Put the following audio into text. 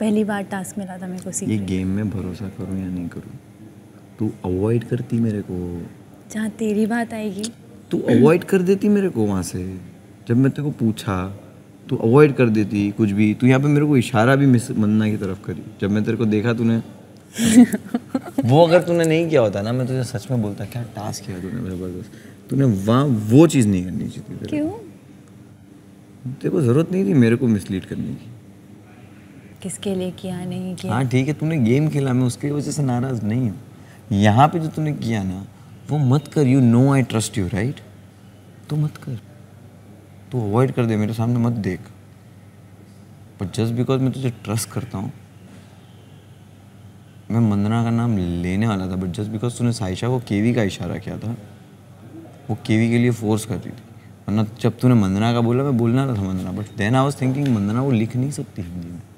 पहली बार टास्क मिला था मेरे को सीखने ये गेम में भरोसा करूँ या नहीं करूँ तू अवॉइड करती मेरे को जहाँ तेरी बात आएगी तू अवॉइड कर देती मेरे को वहाँ से जब मैं तेरे को पूछा तू अवॉइड कर देती कुछ भी तू यहाँ पे मेरे को इशारा भी मिस मन्ना की तरफ करी जब मैं तेरे को देखा तूने वो अगर तूने नहीं किया होता ना मैं तुझे सच में बोलता क्या टास्क किया तूने जबरदस्त तूने वहाँ वो चीज़ नहीं करनी चाहिए क्यों तेरे को ज़रूरत नहीं थी मेरे को मिसलीड करने की किसके लिए किया नहीं किया हाँ ठीक है तुमने गेम खेला मैं उसकी वजह से नाराज नहीं हूँ यहाँ पे जो तुमने किया ना वो मत कर you know I trust you right तो मत कर तू अवॉइड कर दे मेरे सामने मत देख बट जस्ट बिकॉज मैं तुझे ट्रस्ट करता हूँ मैं मंदना का नाम लेने वाला था बट जस्ट बिकॉज तूने साइशा को केवी का इशारा किया था वो केवी के लिए फोर्स करती थी वरना जब तूने मंदना का बोला मैं बोलना था Mandana but then I was thinking Mandana वो लिख नहीं सकती हिंदी में